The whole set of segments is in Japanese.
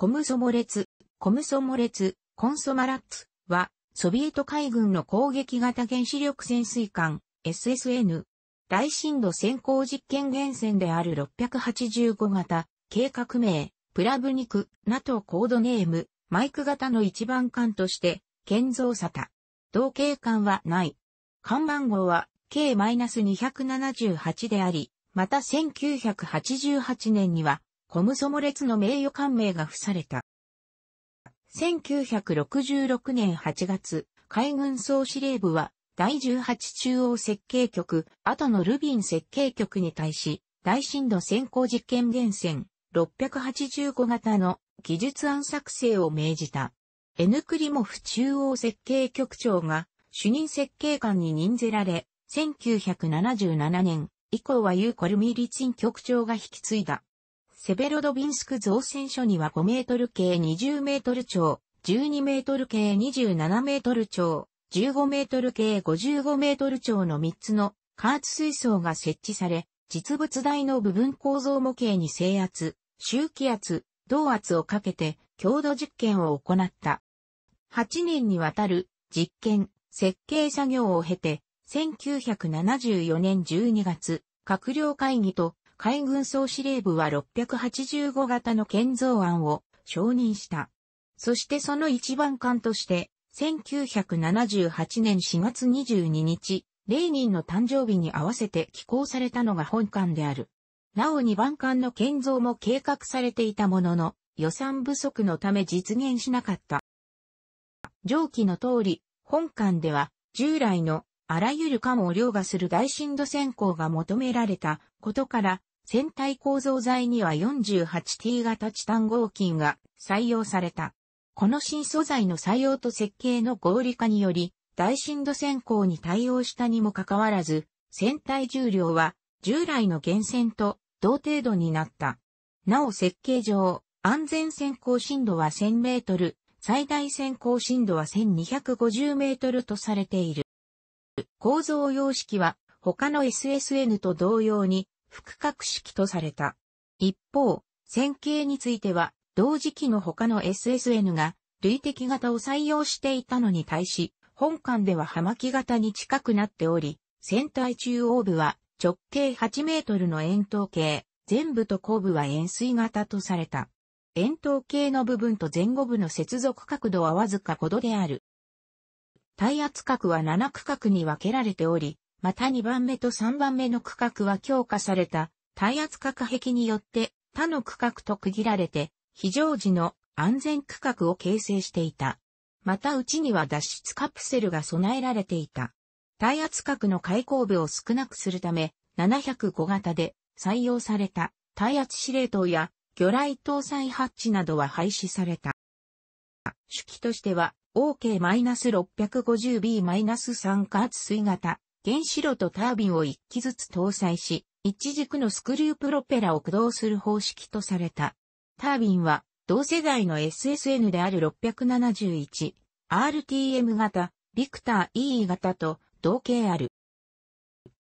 コムソモレツ、コムソモレツ、コンソマラッツは、ソビエト海軍の攻撃型原子力潜水艦、SSN。大震度先行実験原泉である685型、計画名、プラブニク、NATO コードネーム、マイク型の一番艦として、建造さた。同型艦はない。看板号は、K-278 であり、また1988年には、コムソモレツの名誉官名が付された。1966年8月、海軍総司令部は、第18中央設計局、後のルビン設計局に対し、大震度先行実験源泉685型の技術案作成を命じた。N クリモフ中央設計局長が主任設計官に任ぜられ、1977年以降はユーコルミリツィン局長が引き継いだ。セベロドビンスク造船所には5メートル計20メートル長、12メートル計27メートル長、15メートル計55メートル長の3つの加圧水槽が設置され、実物大の部分構造模型に制圧、周期圧、動圧をかけて強度実験を行った。8年にわたる実験、設計作業を経て、1974年12月、閣僚会議と海軍総司令部は685型の建造案を承認した。そしてその一番艦として、1978年4月22日、レーニンの誕生日に合わせて寄港されたのが本艦である。なお2番艦の建造も計画されていたものの、予算不足のため実現しなかった。上記の通り、本艦では従来のあらゆる艦を凌駕する大震度選考が求められたことから船体構造材には 48T 型チタン合金が採用された。この新素材の採用と設計の合理化により、大深度選考に対応したにもかかわらず、船体重量は従来の原船と同程度になった。なお設計上、安全選考深度は1000メートル、最大選考深度は1250メートルとされている。構造様式は他の SSN と同様に複格式とされた。一方、線形については、同時期の他の SSN が、累的型を採用していたのに対し、本館では葉巻型に近くなっており、船体中央部は直径8メートルの円筒形、全部と後部は円錐型とされた。円筒形の部分と前後部の接続角度はわずか5度である。耐圧角は7区画に分けられており、また2番目と3番目の区画は強化された耐圧隔壁によって他の区画と区切られて非常時の安全区画を形成していた。またうちには脱出カプセルが備えられていた。耐圧角の開口部を少なくするため、705型で採用された耐圧司令塔や魚雷搭載ハッチなどは廃止された。主機としては OK-650B-3 加圧水型原子炉とタービンを1機ずつ搭載し、一軸のスクリュープロペラを駆動する方式とされた。タービンは、同世代の SSN である671、RTM 型、ビクター E 型と同型ある。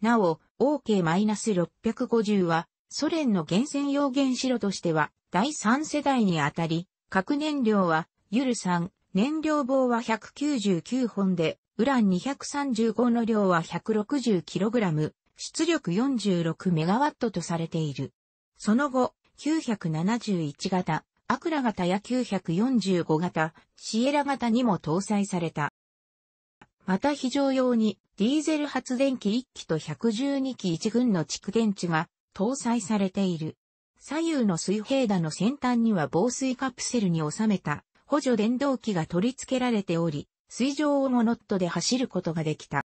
なお、OK-650 は、ソ連の源泉用原子炉としては、第3世代にあたり、核燃料は、ユル3、燃料棒は199本で、ウラン235の量は 160kg、出力 46MW とされている。その後、971型、アクラ型や945型、シエラ型にも搭載された。また非常用にディーゼル発電機1機と112機1軍の蓄電池が搭載されている。左右の水平打の先端には防水カプセルに収めた補助電動機が取り付けられており、水上をモノットで走ることができた。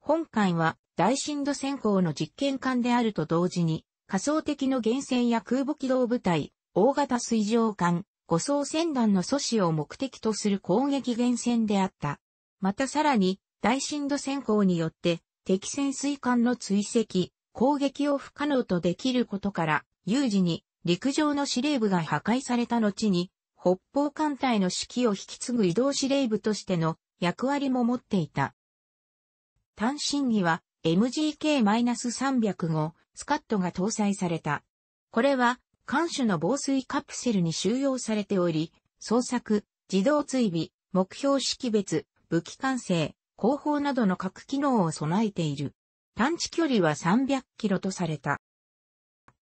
本艦は大震度先行の実験艦であると同時に、仮想的の源泉や空母機動部隊、大型水上艦、護送船団の阻止を目的とする攻撃源泉であった。またさらに、大震度先行によって、敵潜水艦の追跡、攻撃を不可能とできることから、有事に陸上の司令部が破壊された後に、北方艦隊の指揮を引き継ぐ移動司令部としての役割も持っていた。単身には MGK-305 スカットが搭載された。これは艦首の防水カプセルに収容されており、捜索、自動追尾、目標識別、武器管制、後方などの各機能を備えている。探知距離は300キロとされた。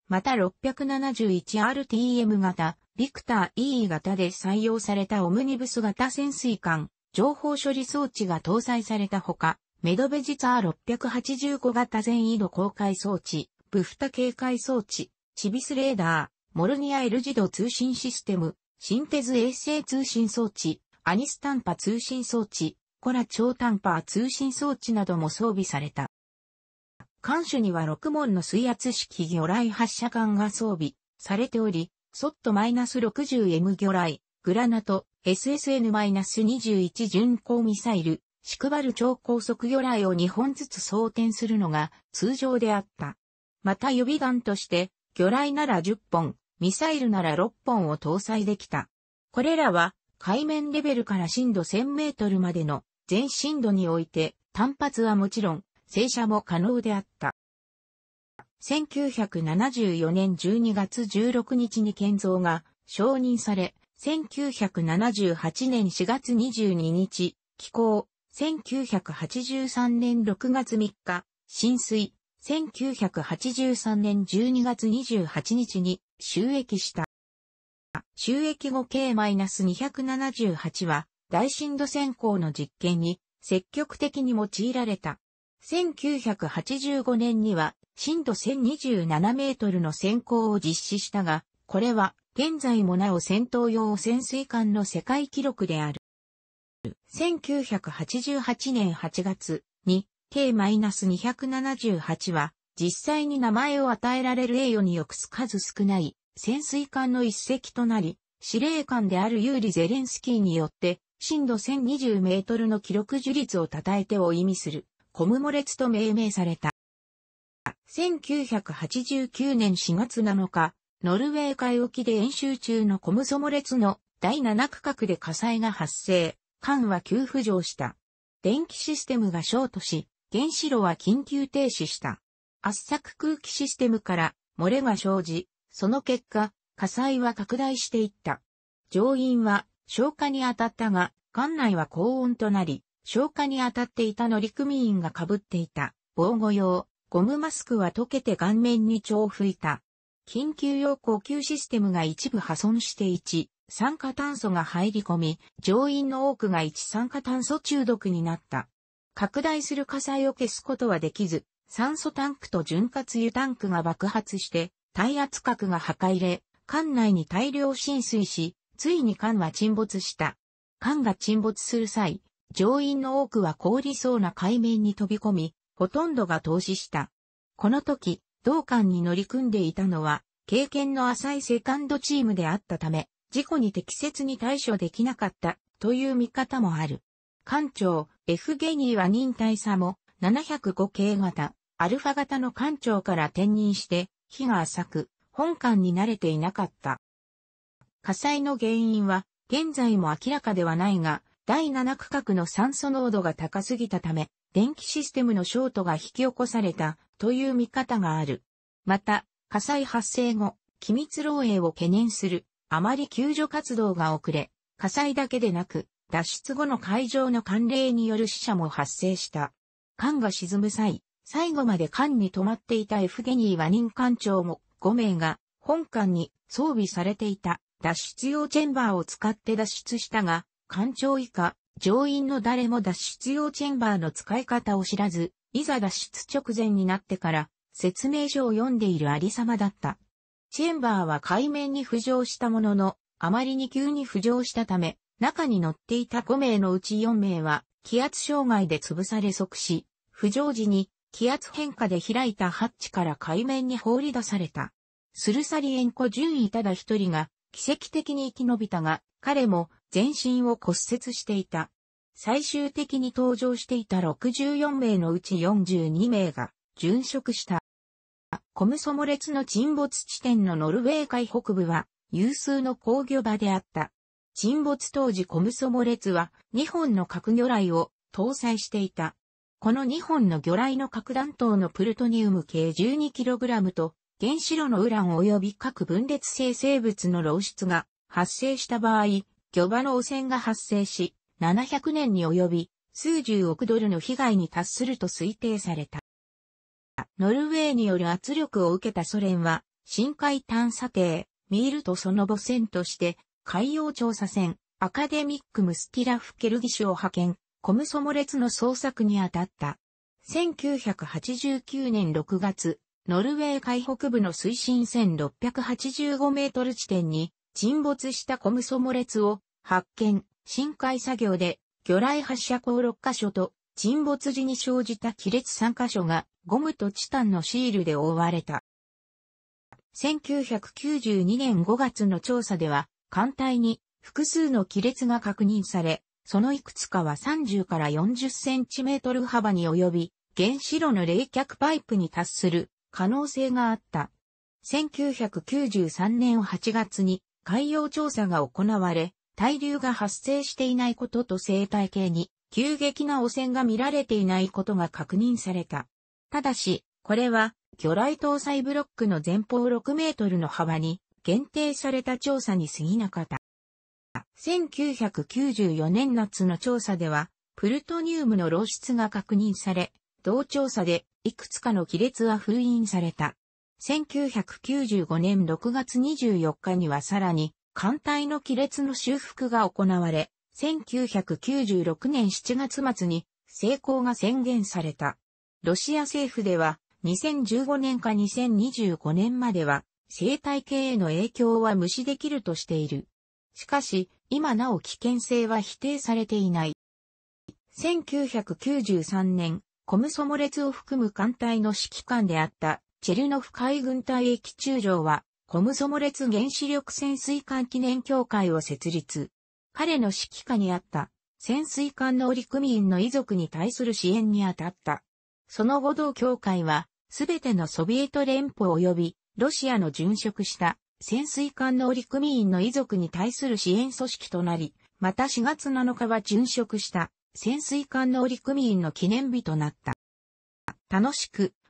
また 671RTM 型ビクター E 型で採用されたオムニブス型潜水艦、情報処理装置が搭載されたほか、メドベジツァー685型全移動公開装置、ブフタ警戒装置、チビスレーダー、モルニア L 自動通信システム、シンテズ衛星通信装置、アニス短波通信装置、コラ超短波通信装置なども装備された。艦首には6門の水圧式魚雷発射管が装備されており、ソット -60M 魚雷、グラナト、SSN-21 巡航ミサイル、シクバル超高速魚雷を2本ずつ装填するのが通常であった。また予備弾として、魚雷なら10本、ミサイルなら6本を搭載できた。これらは、海面レベルから深度1000メートルまでの全深度において、単発はもちろん、正射も可能であった。1974年12月16日に建造が承認され、1978年4月22日、寄港、1983年6月3日、浸水、1983年12月28日に収益した。収益後 K-278 は大震度選考の実験に積極的に用いられた。1985年には震度1027メートルの潜航を実施したが、これは現在もなお戦闘用潜水艦の世界記録である。1988年8月に K-278 は実際に名前を与えられる栄誉によす数少ない潜水艦の一隻となり、司令官であるユーリ・ゼレンスキーによって震度1020メートルの記録樹立を称えてを意味するコムモレツと命名された。1989年4月7日、ノルウェー海沖で演習中のコムソモ列の第7区画で火災が発生、艦は急浮上した。電気システムがショートし、原子炉は緊急停止した。圧搾空気システムから漏れが生じ、その結果、火災は拡大していった。乗員は消火に当たったが、艦内は高温となり、消火に当たっていた乗組員が被っていた防護用ゴムマスクは溶けて顔面に血を吹いた。緊急用呼吸システムが一部破損して1、酸化炭素が入り込み、乗員の多くが1酸化炭素中毒になった。拡大する火災を消すことはできず、酸素タンクと潤滑油タンクが爆発して、耐圧核が破壊れ、艦内に大量浸水し、ついに艦は沈没した。艦が沈没する際、乗員の多くは凍りそうな海面に飛び込み、ほとんどが投資した。この時、同館に乗り組んでいたのは、経験の浅いセカンドチームであったため、事故に適切に対処できなかったという見方もある。艦長、エフゲニーは忍耐さも705系型、アルファ型の艦長から転任して、火が浅く、本館に慣れていなかった。火災の原因は、現在も明らかではないが、第7区画の酸素濃度が高すぎたため、電気システムのショートが引き起こされたという見方がある。また、火災発生後、機密漏洩を懸念する、あまり救助活動が遅れ、火災だけでなく、脱出後の会場の寒冷による死者も発生した。艦が沈む際、最後まで艦に止まっていたエフゲニーは任艦長も5名が本艦に装備されていた脱出用チェンバーを使って脱出したが、艦長以下乗員の誰も脱出用チェンバーの使い方を知らず、いざ脱出直前になってから説明書を読んでいるありさまだった。チェンバーは海面に浮上したものの、あまりに急に浮上したため、中に乗っていた5名のうち4名は気圧障害で潰され即死、浮上時に気圧変化で開いたハッチから海面に放り出された。スルサリエンコ順位ただ一人が奇跡的に生き延びたが、彼も全身を骨折していた。最終的に登場していた64名のうち42名が殉職した。コムソモ列の沈没地点のノルウェー海北部は有数の工業場であった。沈没当時コムソモ列は2本の核魚雷を搭載していた。この2本の魚雷の核弾頭のプルトニウム計 12kg と原子炉のウラン及び各分裂生成物の漏出が発生した場合、巨場の汚染が発生し、700年に及び、数十億ドルの被害に達すると推定された。ノルウェーによる圧力を受けたソ連は、深海探査艇、ミールとその母船として、海洋調査船、アカデミック・ムスティラフ・ケルギシュを派遣、コムソモレツの捜索に当たった。1989年6月、ノルウェー海北部の水深1685メートル地点に沈没したコムソモ列を発見、深海作業で魚雷発射口6カ所と沈没時に生じた亀裂3カ所がゴムとチタンのシールで覆われた。1992年5月の調査では艦隊に複数の亀裂が確認され、そのいくつかは30から40センチメートル幅に及び、原子炉の冷却パイプに達する可能性があった。1993年8月に海洋調査が行われ、対流が発生していないことと生態系に急激な汚染が見られていないことが確認された。ただし、これは魚雷搭載ブロックの前方6メートルの幅に限定された調査に過ぎなかった。1994年夏の調査では、プルトニウムの漏出が確認され、同調査でいくつかの亀裂は封印された。1995年6月24日にはさらに、艦隊の亀裂の修復が行われ、1996年7月末に成功が宣言された。ロシア政府では、2015年か2025年までは、生態系への影響は無視できるとしている。しかし、今なお危険性は否定されていない。1993年、コムソモレツを含む艦隊の指揮官であったチェルノフ海軍隊駅中将は、コムソモレツ原子力潜水艦記念協会を設立。彼の指揮下にあった潜水艦の織組員の遺族に対する支援に当たった。その後同協会は、すべてのソビエト連邦及びロシアの殉職した潜水艦の織組員の遺族に対する支援組織となり、また4月7日は殉職した潜水艦の織組員の記念日となった。楽しく